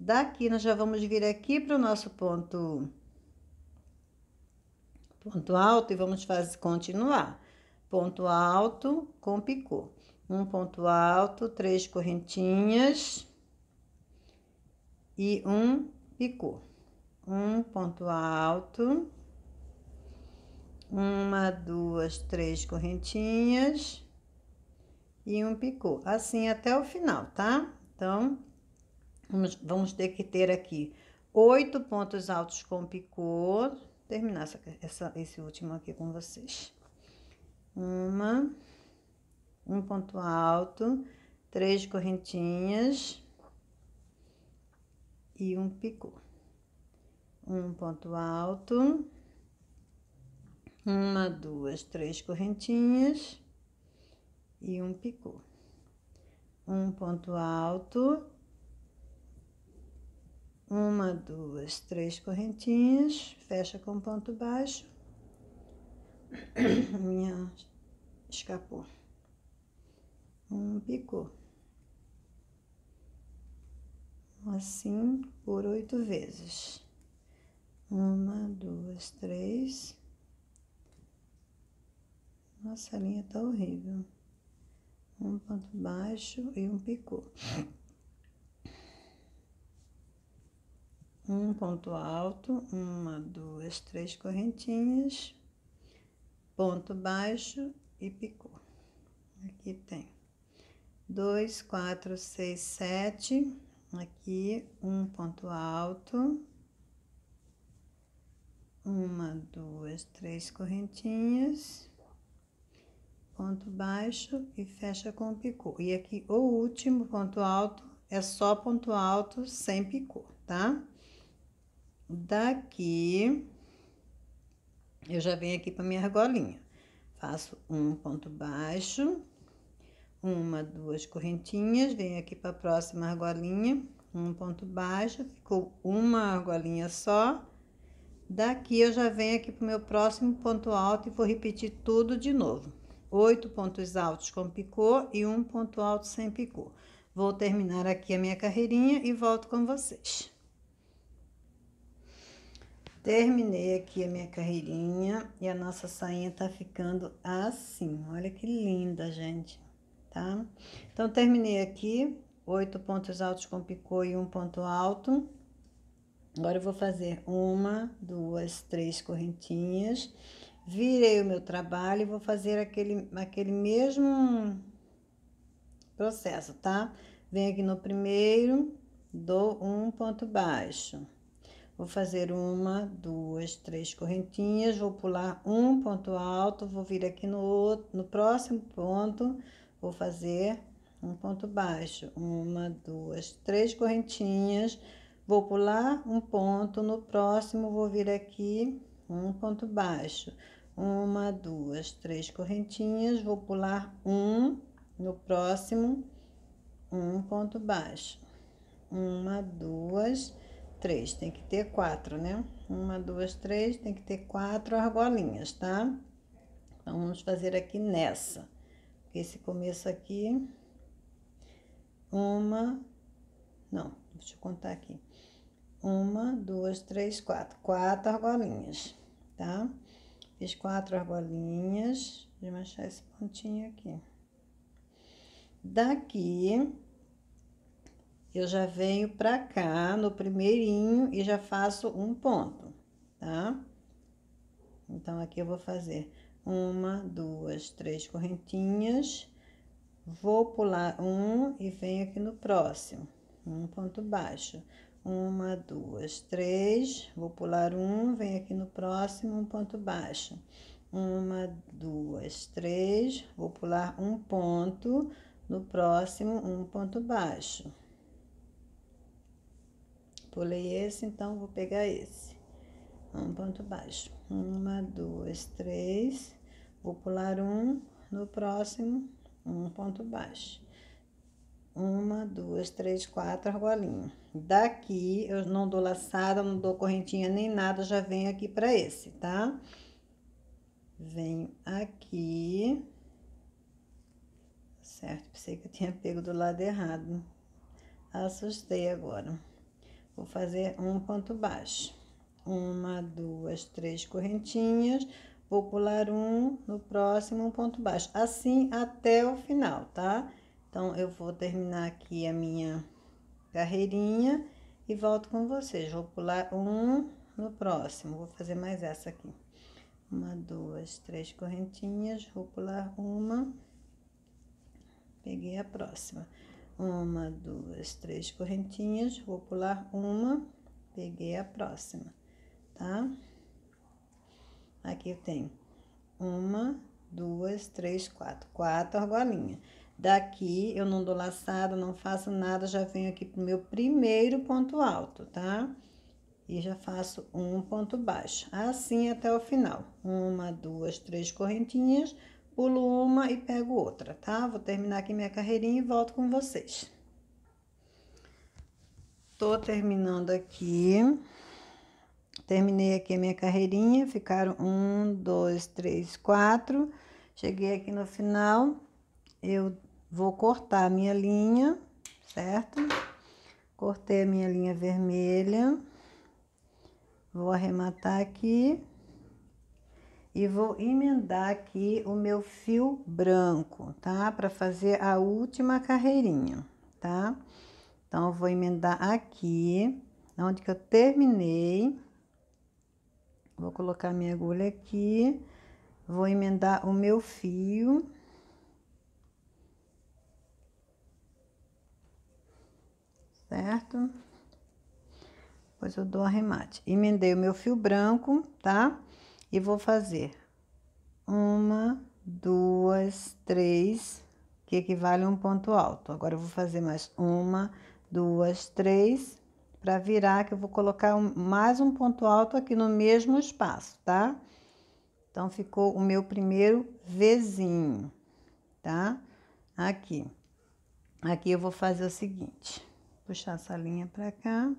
Daqui nós já vamos vir aqui para o nosso ponto ponto alto e vamos fazer continuar. Ponto alto com picô. Um ponto alto, três correntinhas e um picô. Um ponto alto, uma, duas, três correntinhas e um picô. Assim até o final, tá? Então, Vamos, vamos ter que ter aqui oito pontos altos com picô. terminar essa, essa, esse último aqui com vocês. Uma, um ponto alto, três correntinhas e um picô. Um ponto alto, uma, duas, três correntinhas e um picô. Um ponto alto, uma, duas, três correntinhas, fecha com ponto baixo, minha escapou, um picô, assim por oito vezes, uma, duas, três, nossa a linha tá horrível, um ponto baixo e um picô. um ponto alto, uma, duas, três correntinhas, ponto baixo e picô. Aqui tem dois, quatro, seis, sete, aqui um ponto alto, uma, duas, três correntinhas, ponto baixo e fecha com picô. E aqui o último ponto alto é só ponto alto sem picô, tá? Daqui, eu já venho aqui para minha argolinha. Faço um ponto baixo, uma, duas correntinhas, venho aqui para a próxima argolinha, um ponto baixo, ficou uma argolinha só. Daqui eu já venho aqui para o meu próximo ponto alto e vou repetir tudo de novo. Oito pontos altos com picô e um ponto alto sem picô. Vou terminar aqui a minha carreirinha e volto com vocês. Terminei aqui a minha carreirinha e a nossa sainha tá ficando assim. Olha que linda, gente, tá? Então, terminei aqui, oito pontos altos com picô e um ponto alto. Agora, eu vou fazer uma, duas, três correntinhas. Virei o meu trabalho e vou fazer aquele, aquele mesmo processo, tá? Venho aqui no primeiro, dou um ponto baixo Vou fazer uma, duas, três correntinhas, vou pular um ponto alto, vou vir aqui no outro, no próximo ponto, vou fazer um ponto baixo. Uma, duas, três correntinhas, vou pular um ponto, no próximo vou vir aqui, um ponto baixo. Uma, duas, três correntinhas, vou pular um, no próximo, um ponto baixo. Uma, duas, três três, tem que ter quatro, né? Uma, duas, três, tem que ter quatro argolinhas, tá? Então, vamos fazer aqui nessa. Esse começo aqui, uma, não, deixa eu contar aqui. Uma, duas, três, quatro, quatro argolinhas, tá? Fiz quatro argolinhas, de machar esse pontinho aqui. Daqui, eu já venho pra cá no primeirinho e já faço um ponto, tá? Então, aqui eu vou fazer uma, duas, três correntinhas, vou pular um e venho aqui no próximo, um ponto baixo. Uma, duas, três, vou pular um, venho aqui no próximo, um ponto baixo. Uma, duas, três, vou pular um ponto, no próximo, um ponto baixo. Pulei esse, então vou pegar esse. Um ponto baixo. Uma, duas, três. Vou pular um. No próximo, um ponto baixo. Uma, duas, três, quatro argolinha. Daqui, eu não dou laçada, não dou correntinha nem nada, já venho aqui pra esse, tá? Venho aqui. Certo, pensei que eu tinha pego do lado errado. Assustei agora. Vou fazer um ponto baixo. Uma, duas, três correntinhas. Vou pular um, no próximo um ponto baixo. Assim até o final, tá? Então, eu vou terminar aqui a minha carreirinha e volto com vocês. Vou pular um no próximo. Vou fazer mais essa aqui. Uma, duas, três correntinhas. Vou pular uma. Peguei a próxima uma, duas, três correntinhas, vou pular uma, peguei a próxima, tá? Aqui eu tenho uma, duas, três, quatro, quatro argolinhas. Daqui eu não dou laçada, não faço nada, já venho aqui pro meu primeiro ponto alto, tá? E já faço um ponto baixo, assim até o final. Uma, duas, três correntinhas, pulo uma e pego outra, tá? Vou terminar aqui minha carreirinha e volto com vocês. Tô terminando aqui. Terminei aqui a minha carreirinha, ficaram um, dois, três, quatro. Cheguei aqui no final, eu vou cortar a minha linha, certo? Cortei a minha linha vermelha. Vou arrematar aqui e vou emendar aqui o meu fio branco, tá? Para fazer a última carreirinha, tá? Então, vou emendar aqui, onde que eu terminei. Vou colocar minha agulha aqui, vou emendar o meu fio. Certo? Depois eu dou arremate. Emendei o meu fio branco, tá? e vou fazer uma, duas, três, que equivale a um ponto alto. Agora eu vou fazer mais uma, duas, três, para virar, que eu vou colocar mais um ponto alto aqui no mesmo espaço, tá? Então, ficou o meu primeiro Vzinho, tá? Aqui. Aqui eu vou fazer o seguinte, puxar essa linha para cá.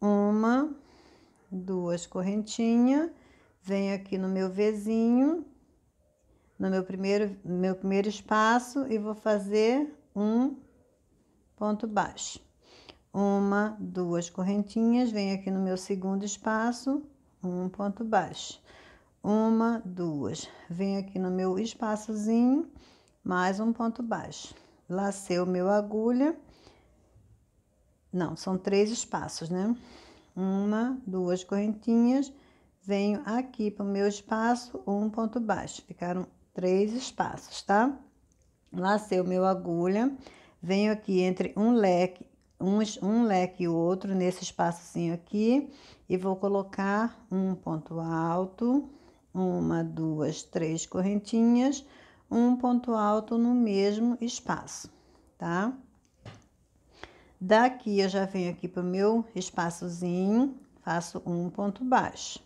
Uma, duas correntinhas, venho aqui no meu vizinho, no meu primeiro, meu primeiro espaço e vou fazer um ponto baixo. Uma, duas correntinhas, venho aqui no meu segundo espaço, um ponto baixo. Uma, duas, venho aqui no meu espaçozinho, mais um ponto baixo. Lacei o meu agulha, não, são três espaços, né? uma, duas correntinhas, venho aqui para o meu espaço, um ponto baixo, ficaram três espaços, tá? Lacei o meu agulha, venho aqui entre um leque, um, um leque e outro, nesse espaçozinho aqui, e vou colocar um ponto alto, uma, duas, três correntinhas, um ponto alto no mesmo espaço, tá? Daqui eu já venho aqui para o meu espaçozinho, faço um ponto baixo.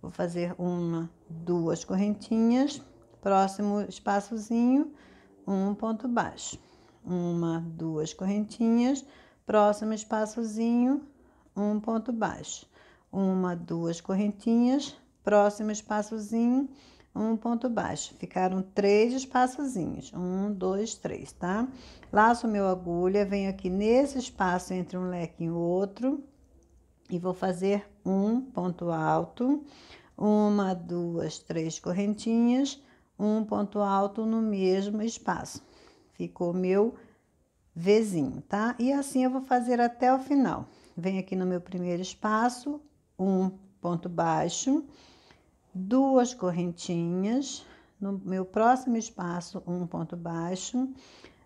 Vou fazer uma, duas correntinhas, próximo espaçozinho, um ponto baixo. Uma, duas correntinhas, próximo espaçozinho, um ponto baixo. Uma, duas correntinhas, próximo espaçozinho, um ponto baixo. Ficaram três espaçozinhos. Um, dois, três, tá? Laço meu agulha, venho aqui nesse espaço entre um leque e outro e vou fazer um ponto alto, uma, duas, três correntinhas, um ponto alto no mesmo espaço. Ficou meu vizinho, tá? E assim eu vou fazer até o final. Venho aqui no meu primeiro espaço, um ponto baixo, duas correntinhas, no meu próximo espaço, um ponto baixo,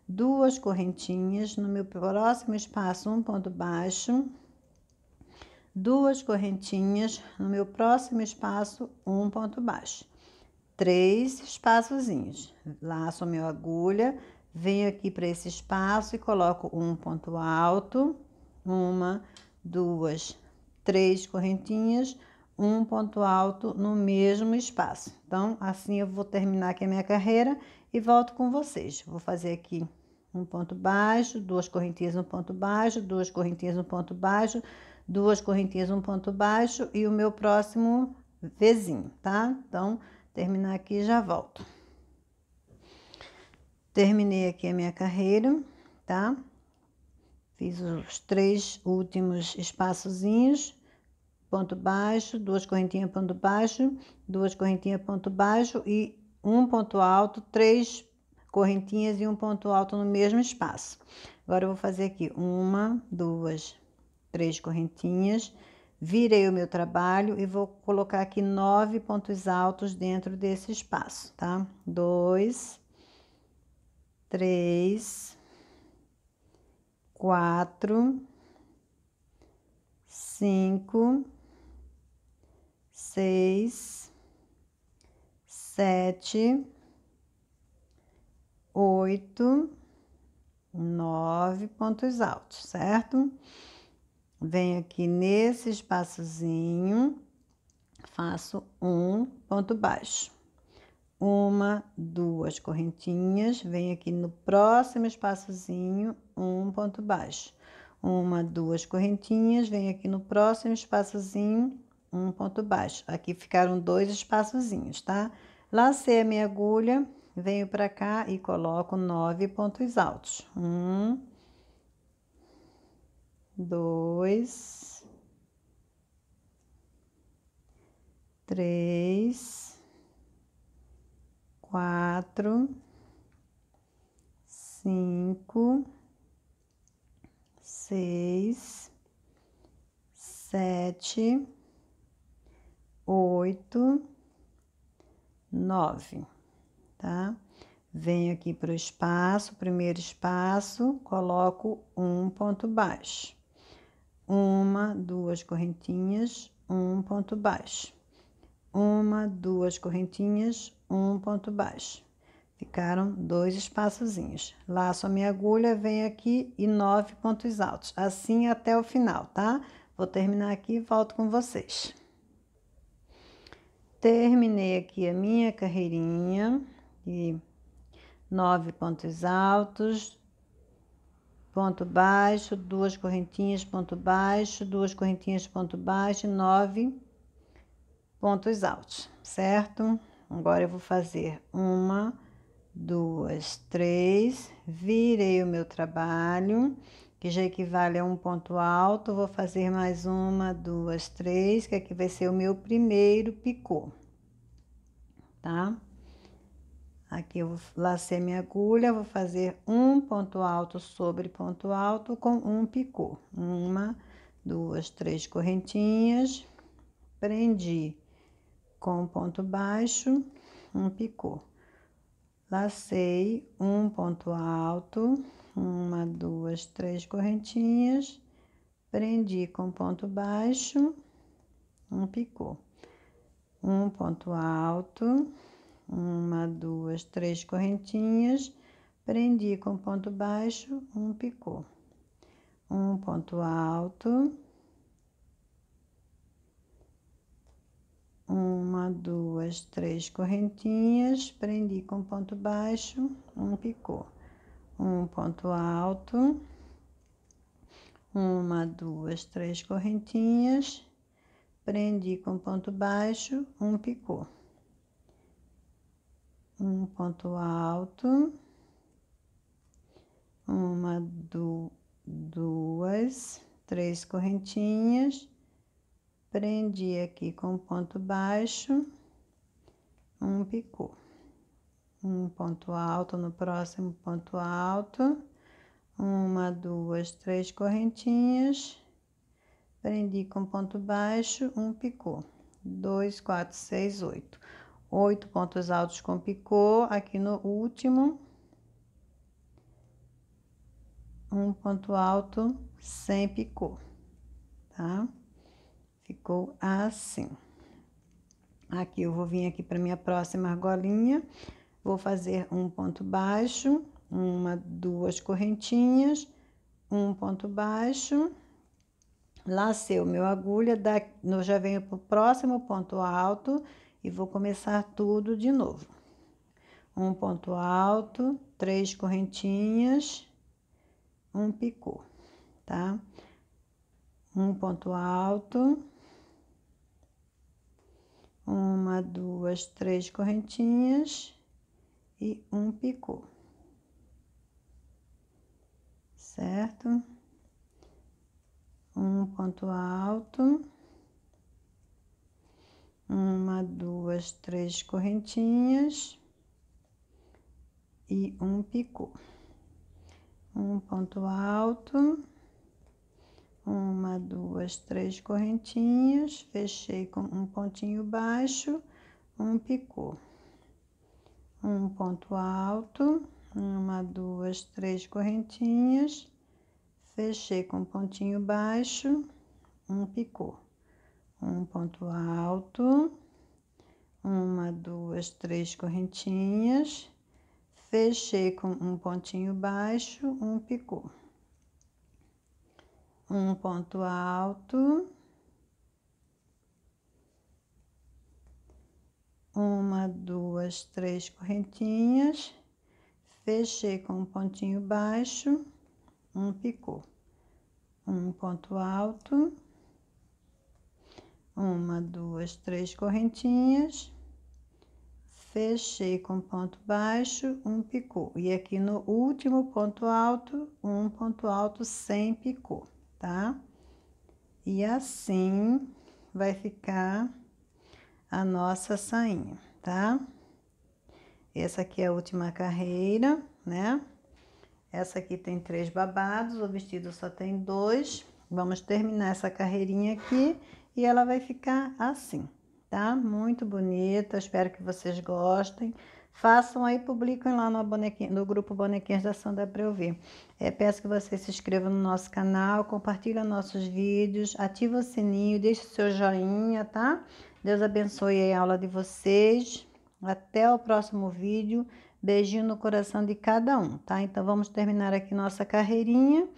duas correntinhas, no meu próximo espaço, um ponto baixo, duas correntinhas, no meu próximo espaço, um ponto baixo. Três espaçozinhos. Laço a minha agulha, venho aqui para esse espaço e coloco um ponto alto, uma, duas, três correntinhas, um ponto alto no mesmo espaço. Então, assim eu vou terminar aqui a minha carreira e volto com vocês. Vou fazer aqui um ponto baixo, duas correntinhas, um ponto baixo, duas correntinhas, um ponto baixo, duas correntinhas, um ponto baixo e o meu próximo vizinho, tá? Então, terminar aqui já volto. Terminei aqui a minha carreira, tá? Fiz os três últimos espaçozinhos, ponto baixo, duas correntinhas, ponto baixo, duas correntinhas, ponto baixo e um ponto alto, três correntinhas e um ponto alto no mesmo espaço. Agora, eu vou fazer aqui uma, duas, três correntinhas, virei o meu trabalho e vou colocar aqui nove pontos altos dentro desse espaço, tá? Dois, três, quatro, cinco, seis, sete, oito, nove pontos altos, certo? Venho aqui nesse espaçozinho, faço um ponto baixo. Uma, duas correntinhas, venho aqui no próximo espaçozinho, um ponto baixo. Uma, duas correntinhas, venho aqui no próximo espaçozinho, um ponto baixo. Aqui ficaram dois espaçozinhos, tá? Lacei a minha agulha, venho para cá e coloco nove pontos altos. Um, dois, três, quatro, cinco, seis, sete oito, nove, tá? Venho aqui para o espaço, primeiro espaço, coloco um ponto baixo. Uma, duas correntinhas, um ponto baixo. Uma, duas correntinhas, um ponto baixo. Ficaram dois espaçozinhos. Laço a minha agulha, venho aqui e nove pontos altos. Assim até o final, tá? Vou terminar aqui e volto com vocês terminei aqui a minha carreirinha e nove pontos altos, ponto baixo, duas correntinhas, ponto baixo, duas correntinhas, ponto baixo, nove pontos altos, certo? Agora eu vou fazer uma, duas, três, virei o meu trabalho que já equivale a um ponto alto. Vou fazer mais uma, duas, três, que aqui vai ser o meu primeiro picô, tá? Aqui eu lacei minha agulha, vou fazer um ponto alto sobre ponto alto com um picô. Uma, duas, três correntinhas, prendi com ponto baixo, um picô. Lacei um ponto alto, uma, duas, três correntinhas, prendi com ponto baixo, um picô, um ponto alto, uma, duas, três correntinhas, prendi com ponto baixo, um picô, um ponto alto, uma, duas, três correntinhas, prendi com ponto baixo, um picô um ponto alto, uma, duas, três correntinhas, prendi com ponto baixo, um picô, um ponto alto, uma, du duas, três correntinhas, prendi aqui com ponto baixo, um picô um ponto alto no próximo ponto alto, uma, duas, três correntinhas, prendi com ponto baixo, um picô, dois, quatro, seis, oito, oito pontos altos com picô, aqui no último, um ponto alto sem picô, tá? Ficou assim. Aqui eu vou vir aqui para minha próxima argolinha Vou fazer um ponto baixo, uma, duas correntinhas, um ponto baixo, lacei o meu agulha, daqui, eu já venho para o próximo ponto alto e vou começar tudo de novo. Um ponto alto, três correntinhas, um picô, tá? Um ponto alto, uma, duas, três correntinhas, e um picô. Certo? Um ponto alto, uma, duas, três correntinhas e um picô. Um ponto alto, uma, duas, três correntinhas, fechei com um pontinho baixo, um picô um ponto alto, uma, duas, três correntinhas, fechei com um pontinho baixo, um picô, um ponto alto, uma, duas, três correntinhas, fechei com um pontinho baixo, um picô, um ponto alto uma, duas, três correntinhas, fechei com um pontinho baixo, um picô, um ponto alto, uma, duas, três correntinhas, fechei com ponto baixo, um picô, e aqui no último ponto alto, um ponto alto sem picô, tá? E assim vai ficar a nossa sainha, tá? Essa aqui é a última carreira, né? Essa aqui tem três babados, o vestido só tem dois. Vamos terminar essa carreirinha aqui e ela vai ficar assim, tá? Muito bonita, espero que vocês gostem. Façam aí, publiquem lá no, no grupo Bonequinhas da Sandra para eu ver. É, peço que vocês se inscrevam no nosso canal, compartilhem nossos vídeos, ativem o sininho, deixem o seu joinha, tá? Deus abençoe a aula de vocês. Até o próximo vídeo. Beijinho no coração de cada um, tá? Então vamos terminar aqui nossa carreirinha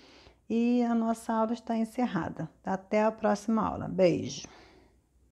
e a nossa aula está encerrada. Até a próxima aula. Beijo.